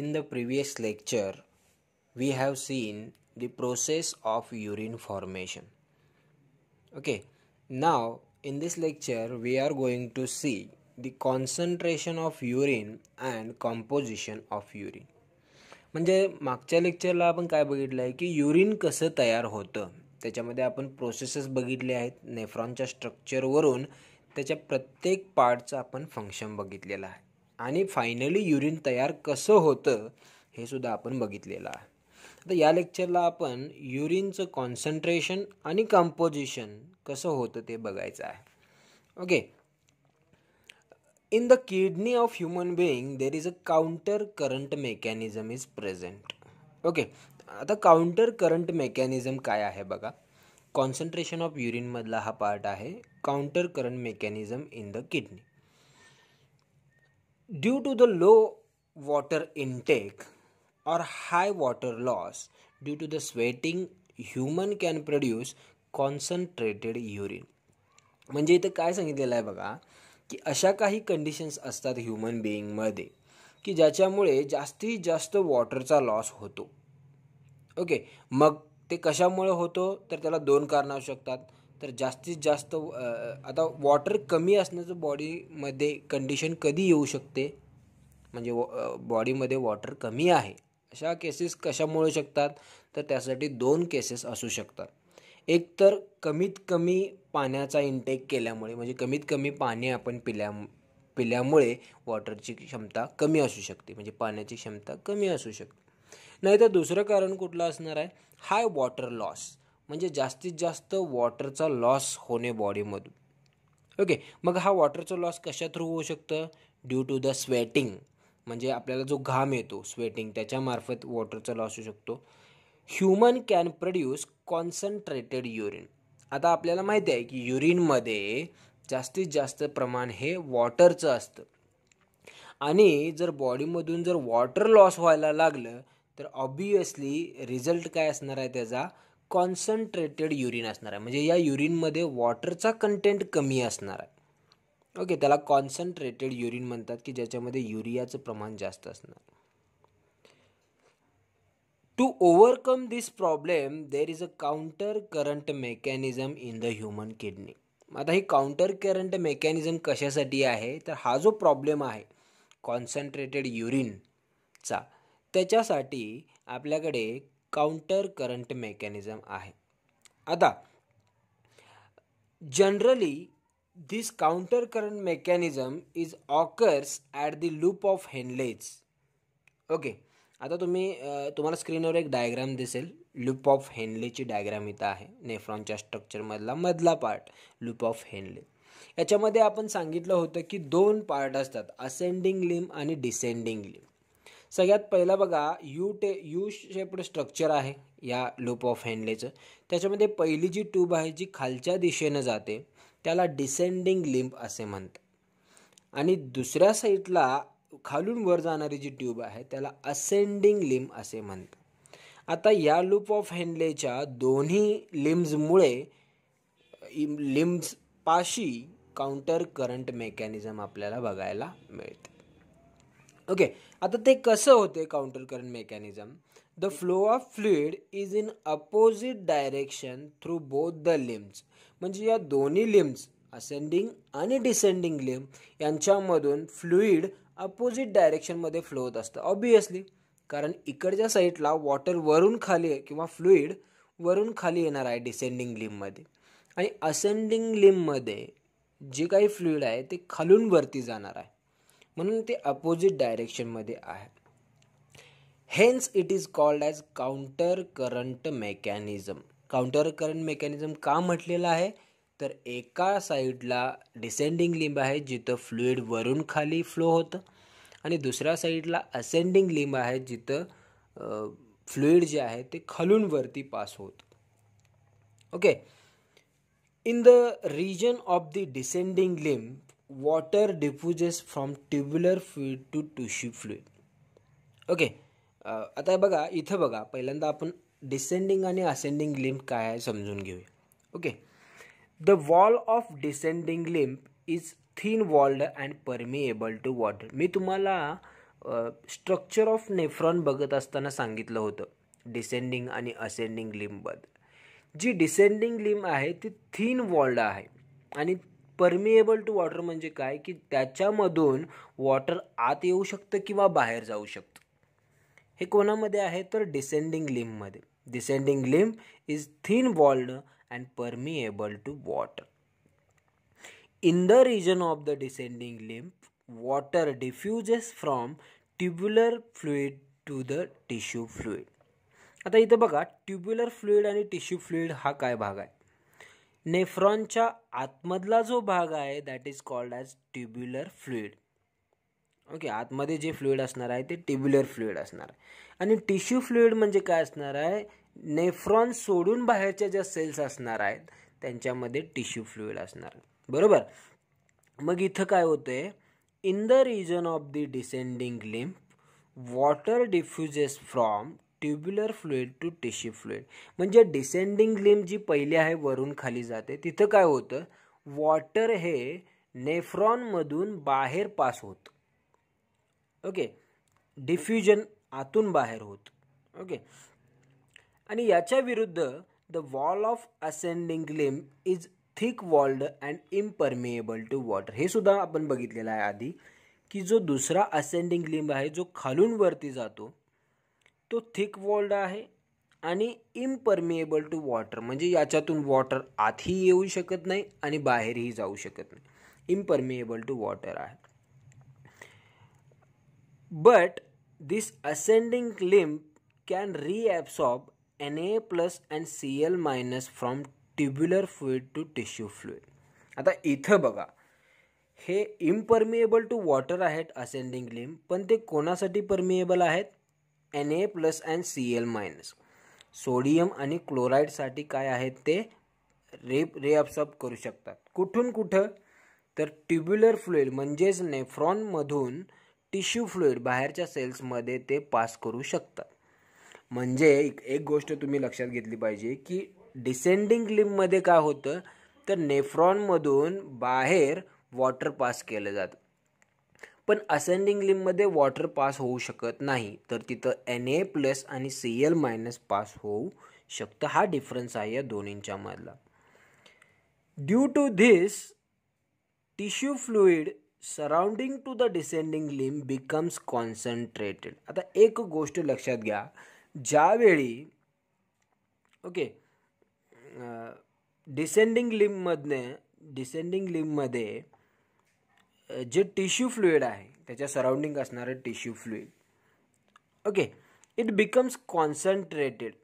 In the previous lecture, we have seen the process of urine formation. Okay, now in this lecture, we are going to see the concentration of urine and composition of urine. म्हणजे मागच्या लेक्चरला आपण काय बघितलं आहे की urine कसं तयार होतं त्याच्यामध्ये आपण प्रोसेसेस बघितले आहेत नेफ्रॉनच्या स्ट्रक्चरवरून त्याच्या प्रत्येक पार्टचं आपण फंक्शन बघितलेलं आहे आणि फायनली युरिन तयार कसं होतं हे सुद्धा आपण बघितलेलं आहे आता या लेक्चरला आपण युरिनचं कॉन्सन्ट्रेशन आणि कंपोजिशन कसं होतं ते बघायचं आहे okay in the kidney of human being there is a counter current mechanism is present okay आता काउंटर करंट मेकॅनिझम काय आहे बघा कॉन्सन्ट्रेशन ऑफ युरिनमधला हा पार्ट आहे counter current mechanism in the kidney Due to the low water intake or high water loss due to the sweating, human can produce concentrated urine म्हणजे इथं काय सांगितलेलं आहे बघा की अशा काही कंडिशन्स असतात ह्युमन बिईंगमध्ये की ज्याच्यामुळे जास्तीत जास्त वॉटरचा लॉस होतो ओके मग ते कशामुळे होतो तर त्याला दोन कारणं असू शकतात तर जास्तीत जास्त आता वॉटर कमी असण्याचं बॉडीमध्ये कंडिशन कधी येऊ शकते म्हणजे वॉ बॉडीमध्ये वॉटर कमी आहे अशा केसेस कशामुळे शकतात तर त्यासाठी दोन केसेस असू शकतात एक तर कमीत कमी पाण्याचा इंटेक केल्यामुळे म्हणजे कमीत कमी पाणी आपण पिल्या पिल्यामुळे वॉटरची क्षमता कमी असू शकते म्हणजे पाण्याची क्षमता कमी असू शकते नाहीतर दुसरं कारण कुठलं असणार आहे हाय वॉटर लॉस म्हणजे जास्तीत जास्त वॉटरचा लॉस होणे बॉडीमधून ओके मग हा वॉटरचा लॉस कशा थ्रू होऊ शकतं ड्यू टू द स्वेटिंग म्हणजे आपल्याला जो घाम येतो स्वेटिंग त्याच्यामार्फत वॉटरचा लॉस होऊ शकतो human can produce concentrated urine आता आपल्याला माहिती आहे की युरिनमध्ये जास्तीत जास्त प्रमाण हे वॉटरचं असतं आणि जर बॉडीमधून जर वॉटर लॉस व्हायला लागलं तर ऑब्वियसली रिझल्ट काय असणार आहे त्याचा कॉन्सन्ट्रेटेड युरिन असणार आहे म्हणजे या युरिनमध्ये वॉटरचा कंटेंट कमी असणार आहे ओके त्याला कॉन्सन्ट्रेटेड युरिन म्हणतात की ज्याच्यामध्ये युरियाचं प्रमाण जास्त असणार to overcome this problem there is a counter current mechanism in the human kidney आता ही काउंटर करंट मेकॅनिझम कशासाठी आहे तर हा जो प्रॉब्लेम आहे कॉन्सन्ट्रेटेड युरिनचा त्याच्यासाठी आपल्याकडे काउंटर करंट मेकॅनिझम आहे आता generally this counter current mechanism is occurs at the loop of Henle's okay आता तुम्ही तुम्हाला स्क्रीनवर एक डायग्राम दिसेल लूप ऑफ हेनलेची डायग्राम इथं आहे नेफ्रॉनच्या स्ट्रक्चरमधला मधला पार्ट लूप ऑफ हेनले याच्यामध्ये आपण सांगितलं होतं की दोन पार्ट असतात असेंडिंग लिम आणि डिसेंडिंग लिम सगळ्यात पहिला बघा यू टे यू शेप्ड स्ट्रक्चर आहे या लूप ऑफ हँडलेचं त्याच्यामध्ये पहिली जी ट्यूब आहे जी खालच्या दिशेनं जाते त्याला डिसेंडिंग लिंब असे म्हणतात आणि दुसऱ्या साईडला खालून वर जाणारी जी ट्यूब आहे त्याला असेंडिंग लिंब असे म्हणतात आता या लूप ऑफ हँडलेच्या दोन्ही लिम्ब्समुळे लिम्स पाशी काउंटर करंट मेकॅनिझम आपल्याला बघायला मिळते ओके आता ते कसं होते counter current mechanism the flow of fluid is in opposite direction through both the limbs म्हणजे या दोन्ही लिम्स असेंडिंग आणि डिसेंडिंग लिम यांच्यामधून फ्लुइड अपोजिट डायरेक्शनमध्ये फ्लो होत असतं ऑब्वियसली कारण इकडच्या साईडला वॉटर वरून खाली किंवा फ्लुईड वरून खाली येणार आहे डिसेंडिंग लिममध्ये आणि असेंडिंग लिममध्ये जे काही फ्लुईड आहे ते खालून वरती जाणार आहे म्हणून ते अपोजिट डायरेक्शनमध्ये आहे hence it is called as counter current mechanism counter current mechanism का म्हटलेलं आहे तर एका साईडला डिसेंडिंग लिंब आहे जिथं फ्लुईड वरून खाली फ्लो होतं आणि दुसऱ्या साईडला असेंडिंग लिंब आहे जिथं फ्लुईड जे आहे ते खालून वरती पास होतं okay in the region of the descending limb water diffuses from tubular fluid to tissue fluid okay uh, आता बघा इथं बघा पहिल्यांदा आपण डिसेंडिंग आणि असेंडिंग लिम्प काय आहे समजून घेऊया okay the wall of descending limb is thin walled and permeable to water मी तुम्हाला स्ट्रक्चर ऑफ नेफ्रॉन बघत असताना सांगितलं होतं डिसेंडिंग आणि असेंडिंग लिंबबद्दल जी डिसेंडिंग लिंब आहे ती थीन वॉल्ड आहे आणि परमिएबल टू वॉटर म्हणजे काय की त्याच्यामधून वॉटर आत येऊ शकतं किंवा बाहेर जाऊ शकतं हे कोणामध्ये आहे तर डिसेंडिंग लिंबमध्ये descending limb is thin walled and permeable to water in the region of the descending limb water diffuses from tubular fluid to the tissue fluid आता इथं बघा ट्युब्युलर फ्लुईड आणि टिश्यू फ्लुईड हा काय भाग आहे नेफ्रॉनच्या आतमधला जो भाग आहे that is called as tubular fluid okay आतमध्ये जे फ्लुईड असणार आहे ते ट्युब्युलर फ्लुईड असणार आहे आणि टिश्यू फ्लुईड म्हणजे काय असणार आहे नेफ्रॉन सोडून बाहेरच्या ज्या सेल्स असणार आहेत त्यांच्यामध्ये टिश्यू फ्लुईड असणार बरोबर मग इथं काय आहे in the region of the descending limb water diffuses from tubular fluid to tissue fluid म्हणजे डिसेंडिंग लिंब जी पहिली आहे वरून खाली जाते तिथं काय होतं वॉटर हे नेफ्रॉनमधून बाहेर पास होतं ओके डिफ्युजन आतून बाहेर होत ओके आणि याच्या विरुद्ध the wall of ascending limb is thick walled and impermeable to water हे सुद्धा आपण बघितलेलं आहे आधी की जो दुसरा असेंडिंग लिंब आहे जो खालून वरती जातो तो थिक वॉल्ड आहे आणि इम्परमिएबल टू वॉटर म्हणजे याच्यातून वॉटर आतही येऊ शकत नाही आणि बाहेरही जाऊ शकत नाही इम्परमिएबल टू वॉटर आहे but this ascending limb can reabsorb N A plus and C L minus from tubular fluid to tissue fluid आता इथं बघा हे इम्परमिएबल टू वॉटर आहेत असेंडिंग लिंब पण ते कोणासाठी परमिएबल आहेत N A plus and C L minus sodium आणि क्लोराईडसाठी काय आहेत ते रे रेअब्सॉर्ब करू शकतात कुठून कुठं तर ट्युब्युलर फ्लुईड म्हणजेच नेफ्रॉनमधून टिश्यू फ्लुईड बाहेरच्या सेल्समध्ये ते पास करू शकतात म्हणजे एक गोष्ट तुम्ही लक्षात घेतली पाहिजे की डिसेंडिंग लिममध्ये काय होतं तर नेफ्रॉनमधून बाहेर वॉटर पास केलं जातं पण असेंडिंग लिममध्ये वॉटर पास होऊ शकत नाही तर तिथं एन ए प्लस आणि सी एल मायनस पास होऊ शकतं हा डिफरन्स आहे या दोन्हींच्या मधला due to this tissue fluid surrounding to the descending limb becomes concentrated आता एक गोष्ट लक्षात घ्या ज्यावेळी ओके डिसेंडिंग लिंबमधनं डिसेंडिंग लिंबमध्ये जे टिश्यू फ्लुईड आहे त्याच्या सराउंडिंग असणारं tissue fluid okay it becomes concentrated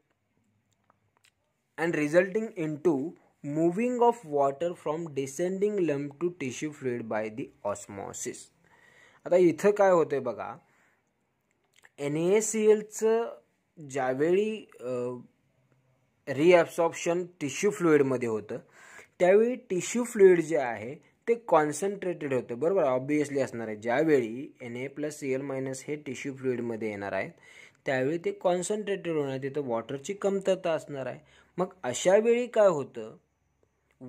and resulting in to moving of water from descending limb to tissue fluid by the osmosis आता इथं काय होतं आहे बघा एन ए सी एलचं ज्यावेळी रिॲब्सॉप्शन टिश्यू फ्लुईडमध्ये होतं त्यावेळी टिश्यू फ्लुईड जे आहे ते कॉन्सन्ट्रेटेड होतं बरोबर ऑब्वियसली असणार आहे ज्यावेळी N A plus C L minus हे टिश्यू फ्लुईडमध्ये येणार आहेत त्यावेळी ते कॉन्सन्ट्रेटेड होणार तिथं वॉटरची कमतरता असणार आहे मग अशा वेळी काय होतं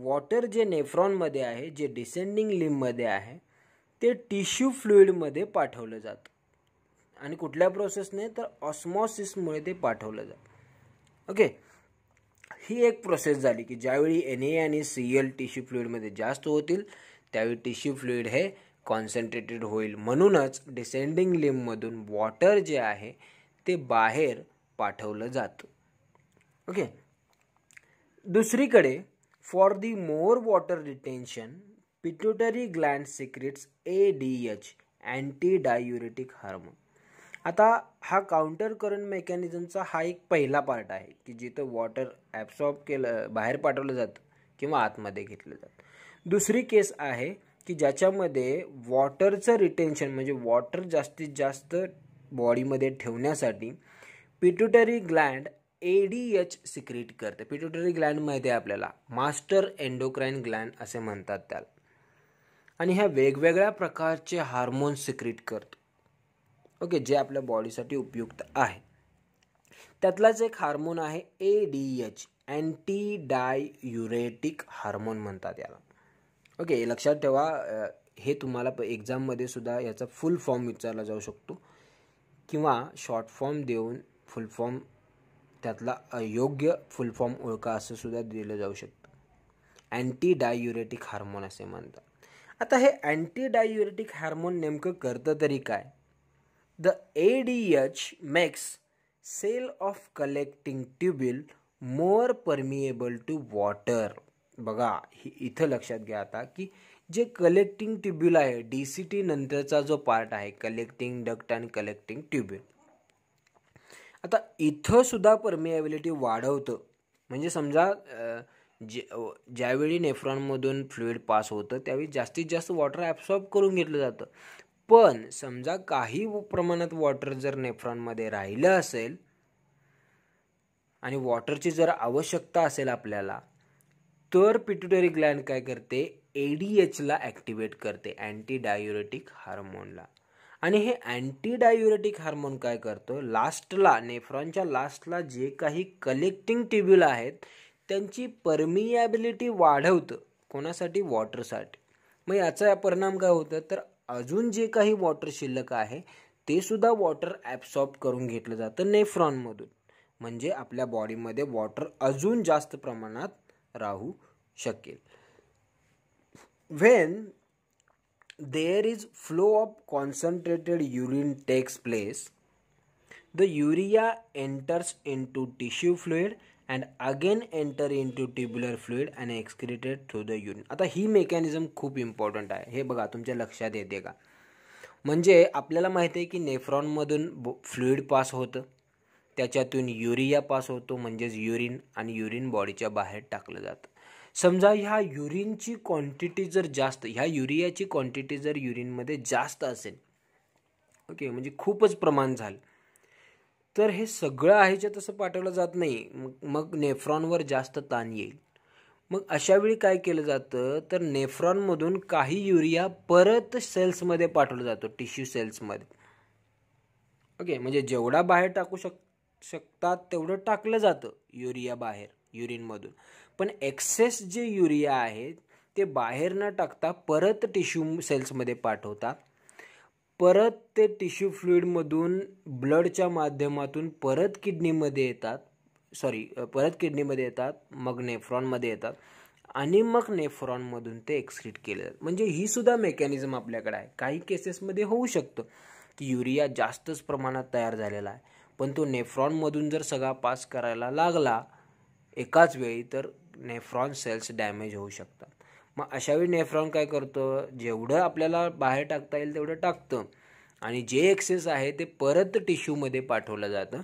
वॉटर जे नेफ्रॉनमध्ये आहे जे डिसेंडिंग लिममध्ये आहे ते टिश्यू फ्लुईडमध्ये पाठवलं जातं आणि कुठल्या प्रोसेसने तर ऑस्मॉसिसमुळे ते पाठवलं जातं ओके ही एक प्रोसेस झाली की ज्यावेळी एन ए आणि सी एल टिश्यू फ्लुईडमध्ये जास्त होतील त्यावेळी टिश्यू फ्लुईड हे कॉन्सन्ट्रेटेड होईल म्हणूनच डिसेंडिंग लिंबमधून वॉटर जे आहे ते बाहेर पाठवलं जातं ओके दुसरीकडे for the more water retention pituitary gland secretes A D H anti diuretic hormone आता हा काउंटर करंट मेकॅनिझमचा हा एक पहिला पार्ट आहे की जिथं वॉटर ॲब्सॉर्ब केलं बाहेर पाठवलं जातं किंवा आतमध्ये घेतलं जातं दुसरी केस आहे की ज्याच्यामध्ये वॉटरचं रिटेन्शन म्हणजे वॉटर जास्तीत जास्त बॉडीमध्ये ठेवण्यासाठी pituitary gland A D H secrete करते पिट्युटरी ग्लँड माहिती आहे आपल्याला मास्टर एन्डोक्राईन ग्लँड असे म्हणतात त्याला आणि ह्या वेगवेगळ्या प्रकारचे हार्मोन्स सिक्रीट करतो ओके जे आपल्या बॉडीसाठी उपयुक्त आहे त्यातलाच एक हार्मोन आहे A D H anti diuretic hormone म्हणतात याला ओके लक्षात ठेवा हे तुम्हाला एक्झाममध्ये सुद्धा याचा फुल फॉर्म विचारला जाऊ शकतो किंवा शॉर्ट फॉर्म देऊन फुल फॉर्म त्यातला योग्य फुल फॉर्म ओळखा असं सुद्धा दिलं जाऊ शकतं अँटी डायुरेटिक हार्मोन असे म्हणतात आता हे अँटी डायुरेटिक हार्मोन नेमकं करतं तरी काय the A D H makes cell of collecting tubule more permeable to water बघा इथं लक्षात घ्या आता की जे कलेक्टिंग ट्युब्युल आहे डी सी टी नंतरचा जो पार्ट आहे collecting duct and collecting tubule आता इथं सुद्धा परमिएबिलिटी वाढवतं म्हणजे समजा जे ज्यावेळी नेफ्रॉनमधून फ्लुईड पास होतं त्यावेळी जास्तीत जास्त वॉटर ॲब्सॉर्ब करून घेतलं जातं पण समजा काही प्रमाणात वॉटर जर नेफ्रॉनमध्ये राहिलं असेल आणि वॉटरची जर आवश्यकता असेल आपल्याला तर पिट्युटरी ग्लँड काय करते ए डी एचला ॲक्टिवेट करते अँटी डायुरेटिक हार्मोनला आणि हे अँटी डायुरेटिक हार्मोन काय करतो लास्टला नेफ्रॉनच्या लास्टला जे काही कलेक्टिंग ट्युब्युल आहेत त्यांची परमियाबिलिटी वाढवतं कोणासाठी वॉटरसाठी मग याचा परिणाम काय होतं तर अजून जे काही वॉटर शिल्लक आहे ते सुद्धा वॉटर ॲबसॉर्ब करून घेतलं जातं नेफ्रॉनमधून म्हणजे आपल्या बॉडीमध्ये वॉटर अजून जास्त प्रमाणात राहू शकेल when there is flow of concentrated urine takes place the urea enters into tissue fluid and again enter in to tubular fluid and excreted through the urine आता ही मेकॅनिझम खूप इम्पॉर्टंट आहे हे बघा तुमच्या लक्षात येते का म्हणजे आपल्याला माहिती आहे की नेफ्रॉनमधून ब फ्लुईड पास होतं त्याच्यातून युरिया पास होतो म्हणजेच युरिन आणि युरिन बॉडीच्या बाहेर टाकलं जातं समजा ह्या युरिनची क्वांटिटी जर जास्त ह्या युरियाची क्वांटिटी जर युरिनमध्ये जास्त असेल ओके म्हणजे खूपच प्रमाण झालं तर हे सगळं आहे जे तसं पाठवलं जात नाही मग मग नेफ्रॉनवर जास्त ताण येईल मग अशावेळी काय केलं जातं तर नेफ्रॉनमधून काही युरिया परत सेल्समध्ये पाठवला जातो टिश्यू सेल्समध्ये ओके म्हणजे जेवढा बाहेर टाकू शक शकतात तेवढं टाकलं जातं युरिया बाहेर युरिनमधून पण एक्सेस जे युरिया आहेत ते बाहेर न टाकता परत टिश्यू सेल्समध्ये पाठवतात परत ते टिश्यू फ्लुईडमधून ब्लडच्या माध्यमातून परत किडनीमध्ये येतात सॉरी परत किडनीमध्ये येतात मग नेफ्रॉनमध्ये येतात आणि मग नेफ्रॉनमधून ते एक्सक्रीट केले जातात म्हणजे ही सुद्धा मेकॅनिझम आपल्याकडे आहे काही केसेसमध्ये होऊ शकतं की युरिया जास्तच प्रमाणात तयार झालेला आहे पण तो नेफ्रॉनमधून जर सगळा पास करायला लागला एकाच वेळी तर नेफ्रॉन सेल्स डॅमेज होऊ शकतात मग अशावेळी नेफ्रॉन काय करतं जेवढं आपल्याला बाहेर टाकता येईल तेवढं टाकतं आणि जे एक्सेस आहे ते परत टिश्यूमध्ये पाठवलं जातं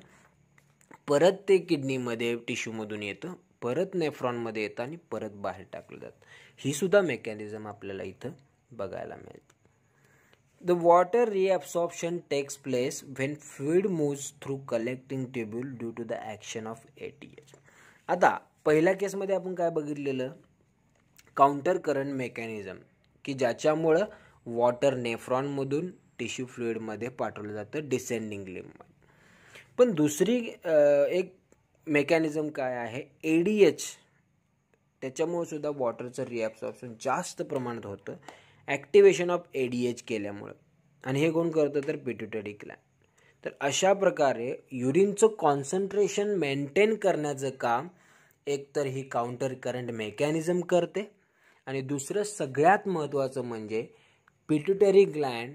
परत ते किडनीमध्ये टिश्यूमधून येतं परत नेफ्रॉनमध्ये येतं आणि परत बाहेर टाकलं जातं ही सुद्धा मेकॅनिझम आपल्याला इथं बघायला मिळते the water reabsorption takes place when fluid moves through collecting tubule due to the action of A T H आता पहिल्या केसमध्ये आपण काय बघितलेलं काउंटर करंट मेकॅनिझम की ज्याच्यामुळं वॉटर नेफ्रॉनमधून टिश्यू फ्लुईडमध्ये पाठवलं जातं डिसेंडिंग लिंब पण दुसरी एक मेकॅनिझम काय आहे ए डी एच त्याच्यामुळे सुद्धा वॉटरचं रिॲब्सॉर्प्शन जास्त प्रमाणात होतं activation of A D H केल्यामुळं आणि हे कोण करतं तर पिट्युटरी क्लॅन तर अशा प्रकारे युरिनचं कॉन्सन्ट्रेशन मेंटेन करण्याचं काम एकतर ही काउंटर करंट मेकॅनिझम करते आणि दुसरं सगळ्यात महत्त्वाचं म्हणजे पिट्युटरी ग्लँड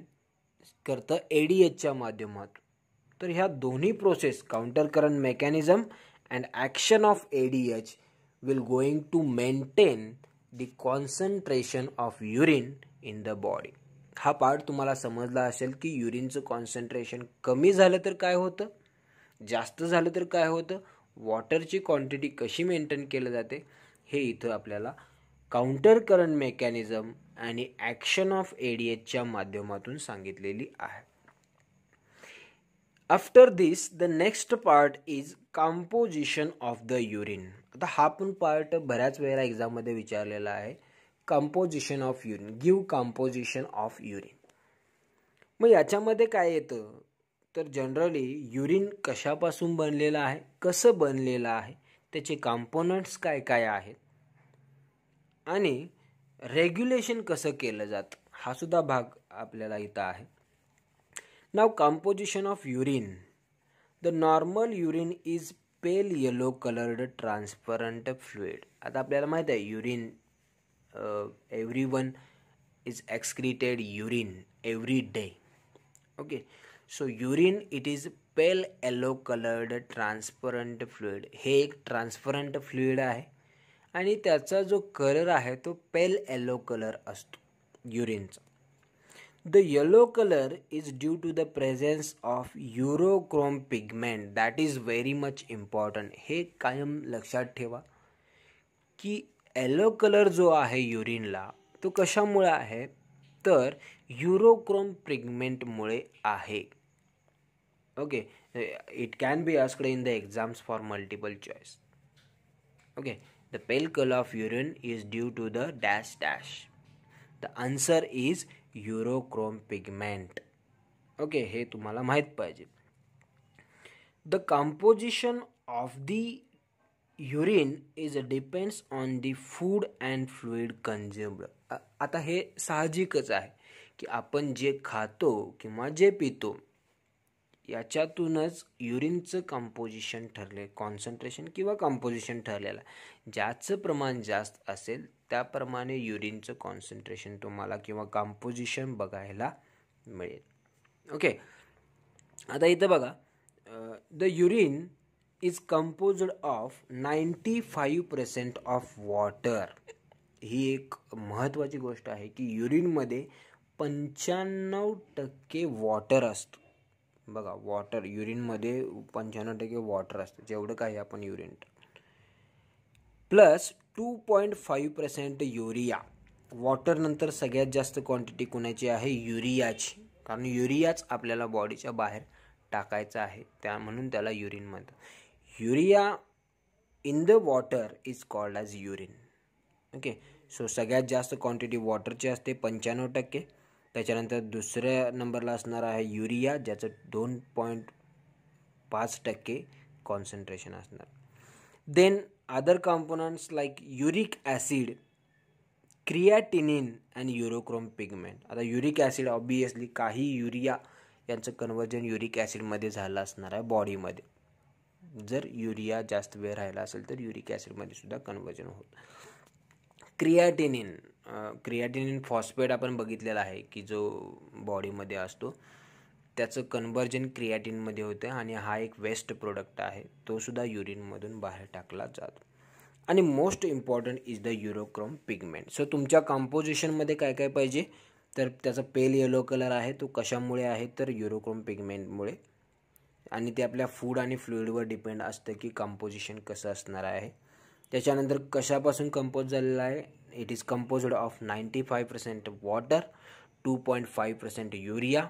करतं ए डी एचच्या माध्यमातून तर ह्या दोन्ही process counter current mechanism and action of A D H will going to maintain the concentration of urine in the body हा पार्ट तुम्हाला समजला असेल की युरिनचं कॉन्सन्ट्रेशन कमी झालं तर काय होतं जास्त झालं तर काय होतं वॉटरची क्वांटिटी कशी मेंटेन केलं जाते हे इथं आपल्याला काउंटर करंट मेकॅनिझम आणि ॲक्शन ऑफ एडीएचच्या माध्यमातून सांगितलेली आहे after this the next part is composition of the urine आता हा पण पार्ट बऱ्याच वेळेला एक्झाममध्ये विचारलेला आहे composition of urine give composition of urine मग याच्यामध्ये काय येतं तर जनरली युरिन कशापासून बनलेलं आहे कसं बनलेलं आहे त्याचे कॉम्पोनंट्स काय काय आहेत आणि रेग्युलेशन कसं केलं जातं हा सुद्धा भाग आपल्याला इथं आहे नाव composition of urine the normal urine is pale yellow coloured transparent fluid आता आपल्याला माहीत आहे urine every one is excreted urine every day okay so urine it is pale yellow coloured transparent fluid हे एक ट्रान्सपरंट फ्लुईड आहे आणि त्याचा जो कलर आहे तो पेल येलो कलर असतो युरिनचा the yellow colour is due to the presence of urochrome pigment that is very much important हे कायम लक्षात ठेवा की येलो कलर जो आहे युरिनला तो कशामुळे आहे तर युरोक्रोम पिगमेंटमुळे आहे okay it can be asked in the exams for multiple choice okay The pale color of urine is due to the dash dash. The answer is urochrome pigment okay हे तुम्हाला माहीत पाहिजे the composition of the urine is depends on the food and fluid consumer आता हे साहजिकच आहे की आपण जे खातो किंवा जे पितो याच्यातूनच युरिनचं कंपोजिशन ठरले कॉन्सन्ट्रेशन किंवा कंपोजिशन ठरलेलं ज्याचं प्रमाण जास्त असेल त्याप्रमाणे युरिनचं कॉन्सन्ट्रेशन तुम्हाला किंवा कंपोजिशन बघायला मिळेल ओके आता इथं बघा the urine is composed of ninety five percent of water ही एक महत्त्वाची गोष्ट आहे की युरिनमध्ये पंच्याण्णव टक्के वॉटर असतो बघा वॉटर युरिनमध्ये पंच्याण्णव टक्के वॉटर असतं जेवढं काही आपण urine plus two point five percent urea वॉटरनंतर सगळ्यात जास्त क्वांटिटी कोणाची आहे युरियाची कारण युरियाच आपल्याला बॉडीच्या बाहेर टाकायचा आहे त्या म्हणून त्याला युरिन म्हणतात urea in the water is called as urine okay so सगळ्यात जास्त क्वांटिटी वॉटरची असते पंच्याण्णव टक्के त्याच्यानंतर दुसऱ्या नंबरला असणार आहे युरिया ज्याचं दोन पॉईंट पाच टक्के कॉन्सन्ट्रेशन असणार then other components like uric acid creatinine and urochrome pigment आता युरिक ॲसिड ऑब्वियसली काही युरिया यांचं कन्वर्जन युरिक ॲसिडमध्ये झालं असणार आहे बॉडीमध्ये जर युरिया जास्त वेळ राहिला असेल तर युरिक ॲसिडमध्ये सुद्धा कन्वर्जन होतं क्रियाटिनिन क्रियाटिनिन फॉस्फेट आपण बघितलेला आहे की जो बॉडीमध्ये असतो त्याचं कन्वर्जन क्रियाटिनमध्ये होतं आणि हा एक वेस्ट प्रोडक्ट आहे तोसुद्धा युरिनमधून बाहेर टाकला जातो आणि most important is the urochrome pigment so तुमच्या कॉम्पोजिशनमध्ये काय काय पाहिजे तर त्याचा पेल येलो कलर आहे तो कशामुळे आहे तर युरोक्रोम पिगमेंटमुळे आणि ते आपल्या फूड आणि फ्लुईडवर डिपेंड असतं की कॉम्पोजिशन कसं असणार आहे त्याच्यानंतर कशापासून कंपोज झालेला आहे it is composed of ninety five percent water two point five percent urea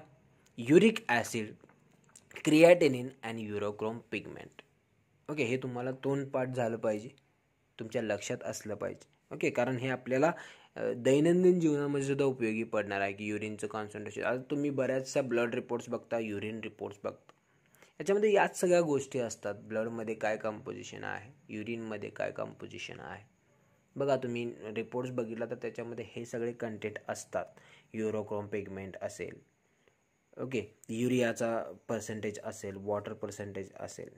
uric acid creatinine and urochrome pigment okay हे तुम्हाला दोन पाठ झालं पाहिजे तुमच्या लक्षात असलं पाहिजे ओके कारण हे आपल्याला दैनंदिन जीवनामध्ये सुद्धा उपयोगी पडणार आहे की युरिनचं कॉन्सन्ट्रेशन आता तुम्ही बऱ्याचशा ब्लड रिपोर्ट्स बघता युरिन रिपोर्ट्स बघता याच्यामध्ये याच सगळ्या गोष्टी असतात ब्लडमध्ये काय कंपोजिशन आहे युरिनमध्ये काय कंपोजिशन आहे बघा तुम्ही रिपोर्ट्स बघितला तर त्याच्यामध्ये हे सगळे कंटेंट असतात युरोक्रोम पिगमेंट असेल ओके युरियाचा पर्सेंटेज असेल वॉटर पर्सेंटेज असेल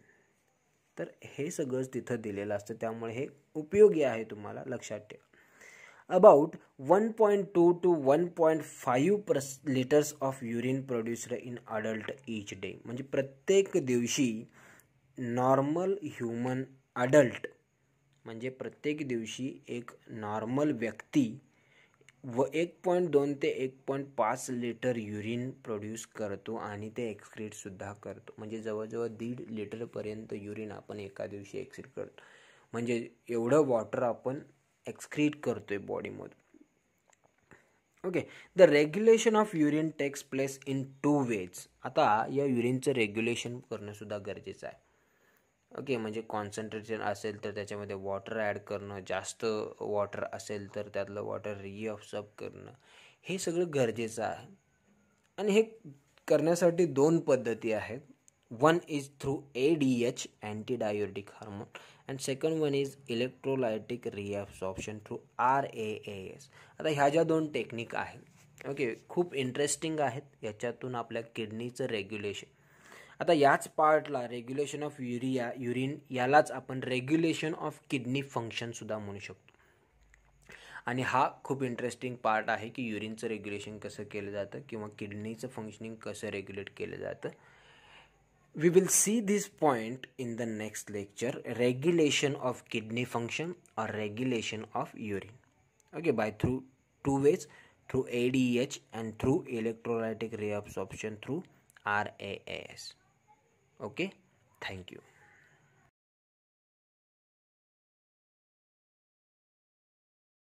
तर हे सगळंच तिथं दिलेलं असतं त्यामुळे हे उपयोगी आहे तुम्हाला लक्षात ठेवा one 1.2 five 1.5 litres of urine producer in adult each day म्हणजे प्रत्येक दिवशी नॉर्मल ह्युमन अडल्ट म्हणजे प्रत्येक दिवशी एक नॉर्मल व्यक्ती व एक पॉईंट दोन ते एक पॉईंट पाच लिटर युरिन प्रोड्यूस करतो आणि ते एक्सक्रीटसुद्धा करतो म्हणजे जवळजवळ दीड लिटरपर्यंत युरिन आपण एका दिवशी एक्सक्रीट करतो म्हणजे एवढं वॉटर आपण एक्सक्रीट करतो आहे बॉडीमधून okay the regulation of urine takes place in two ways आता या युरिनचं रेग्युलेशन करणंसुद्धा गरजेचं आहे ओके म्हणजे कॉन्सन्ट्रेशन असेल तर त्याच्यामध्ये वॉटर ॲड करणं जास्त वॉटर असेल तर त्यातलं वॉटर रिअब्सॉर्ब करणं हे सगळं गरजेचं आहे आणि हे करण्यासाठी दोन पद्धती आहेत is through A D one is through ADH antidiuretic hormone and second one through R A A S आता ह्या ज्या दोन टेक्निक आहेत ओके खूप इंटरेस्टिंग आहेत याच्यातून आपल्या किडनीचं रेग्युलेशन आता याच पार्टला रेग्युलेशन ऑफ युरिया युरिन यालाच आपण रेग्युलेशन ऑफ किडनी फंक्शनसुद्धा म्हणू शकतो आणि हा खूप इंटरेस्टिंग पार्ट आहे की युरिनचं रेग्युलेशन कसं केलं जातं किंवा किडनीचं फंक्शनिंग कसं रेग्युलेट केलं जातं We will see this point in the next lecture regulation of kidney function or regulation of urine. Okay, by through two ways through ADH and through electrolytic reabsorption through RAAS. Okay, thank you.